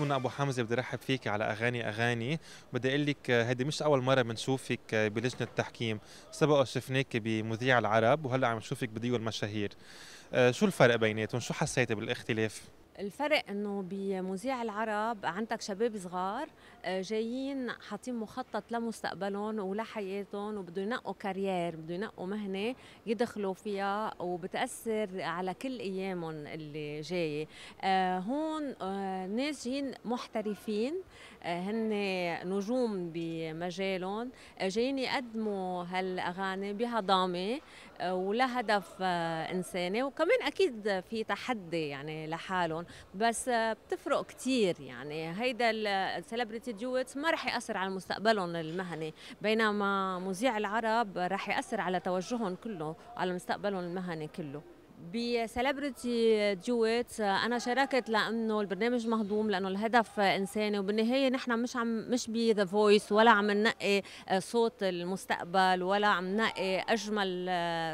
منى ابو حمزه بدي ارحب فيك على اغاني اغاني بدي اقول لك هذه مش اول مره بنشوفك بلجنه التحكيم سبق شفناك بمذيع العرب وهلا عم نشوفك بديو المشاهير آه، شو الفرق بيناتهم شو حسيتي بالاختلاف الفرق انه بمذيع العرب عندك شباب صغار آه، جايين حاطين مخطط لمستقبلهم ولحياتهم وبدهم ينقوا كارير بدهم ينقوا مهنه يدخلوا فيها وبتاثر على كل ايامهم اللي جايه آه، هون ناس محترفين آه، هن نجوم بمجالهم آه، جايين يقدموا هالاغاني بهضامه آه، ولهدف انساني وكمان اكيد في تحدي يعني لحالهم بس بتفرق كثير يعني هيدا السليبرتي ديوت ما رح ياثر على مستقبلهم المهني بينما مذيع العرب رح ياثر على توجههم كله على مستقبلهم المهني كله بسليبرتي ديويت انا شاركت لانه البرنامج مهضوم لانه الهدف انساني وبالنهايه نحن مش عم مش بذا فويس ولا عم ننقي صوت المستقبل ولا عم ننقي اجمل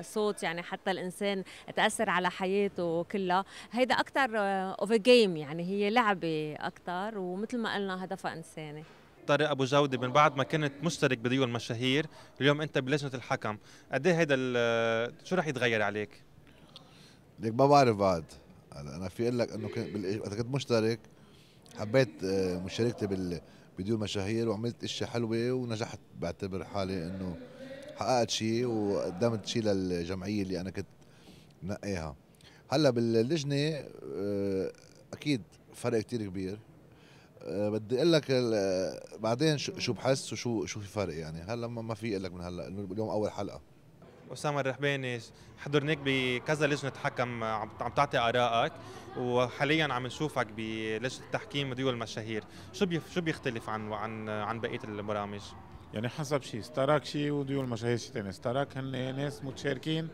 صوت يعني حتى الانسان تاثر على حياته كلها هيدا اكثر اوف جيم يعني هي لعبه اكثر ومثل ما قلنا هدفها انساني طارق ابو جوده من بعد ما كنت مشترك بديون مشاهير اليوم انت بلجنه الحكم قد ايه هيدا شو رح يتغير عليك ليك ما بعرف بعد هلا انا في اقول لك انه كنت بال... كنت مشترك حبيت آه، مشاركتي بال بدون مشاهير وعملت اشياء حلوه ونجحت بعتبر حالي انه حققت شيء وقدمت شيء للجمعيه اللي انا كنت نقيها هلا باللجنه آه، اكيد فرق كتير كبير آه، بدي اقول لك بعدين شو بحس وشو شو في فرق يعني هلا ما في اقول لك من هلا انه اليوم اول حلقه اسامه الرحباني حضرناك بكذا لجنه حكم عم تعطي ارائك وحاليا عم نشوفك بلجنه تحكيم ديول المشاهير شو شو بيختلف عن عن عن بقيه البرامج يعني حسب شيء ستارك شيء وديول المشاهير شيء ثاني ستارك هن ناس متشاركين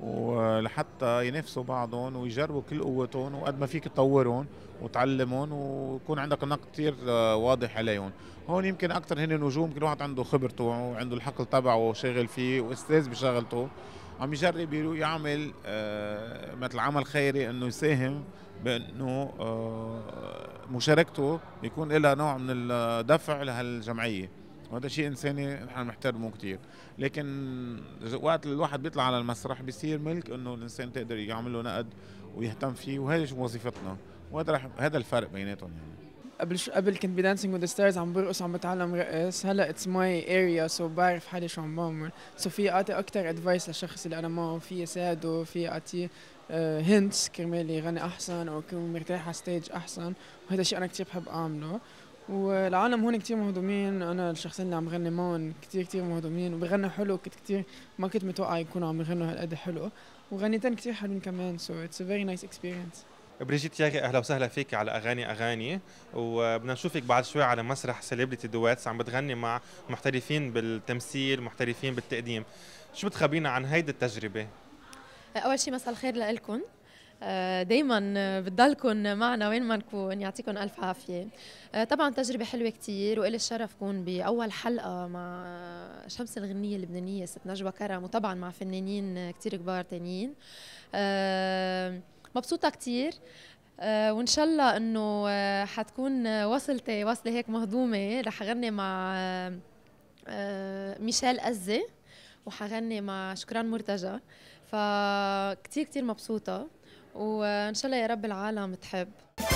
ولحتى ينافسوا بعضهم ويجربوا كل قوتهم وقد ما فيك تطورهم وتعلمهم ويكون عندك نقد كثير آه، واضح عليهم هون يمكن اكثر هن نجوم كل واحد عنده خبرته وعنده الحقل تبعه شاغل فيه واستاذ بشغلته عم يجرب يعمل آه، مثل عمل خيري انه يساهم بانه آه، مشاركته يكون لها نوع من الدفع لهالجمعيه وهذا شيء انساني نحن بنحترمه كثير لكن وقت الواحد بيطلع على المسرح بيصير ملك انه الانسان تقدر يعمل له نقد ويهتم فيه وهذا وظيفتنا وهذا رح هذا الفرق بيناتهم يعني قبل شو قبل كنت بدانسينج وذ ستارز عم برقص وعم بتعلم رقص هلا اتس ماي اريا سو بعرف حالي شو عم بعمل سو في اعطي اكثر ادفايس للشخص اللي انا معه في ساعده في اعطيه هنتس آه، كرمال يغني احسن او يكون مرتاح على ستيج احسن وهذا الشيء انا كثير بحب اعمله والعالم هون كتير مهضومين انا الشخصين اللي عم غني معهم كتير كتير مهضومين وبغنوا حلو كنت كتير ما كنت متوقع يكونوا عم يغنوا هالقد حلو وغنيتين كتير حلوين كمان سو اتس ا فيري نايس اكسبيرينس بريجيت ياغي اهلا وسهلا فيك على اغاني اغاني وبدنا نشوفك بعد شوي على مسرح سيلبرتي دويتس عم بتغني مع محترفين بالتمثيل محترفين بالتقديم شو بتخبينا عن هيدي التجربه اول شيء مساء الخير لكم آه، دايما آه، بتضلكم معنا وين ما نكون يعطيكم الف عافيه آه، طبعا تجربه حلوه كثير والي الشرف كون باول حلقه مع شمس الغنيه اللبنانيه ست نجوى كرم وطبعا مع فنانين كثير كبار تانيين مبسوطه كثير وان شاء الله انه حتكون وصلتي وصله هيك مهضومه رح اغني مع ميشيل ازي وحغني مع شكران مرتجى فكتير كتير مبسوطة وان شاء الله يا رب العالم تحب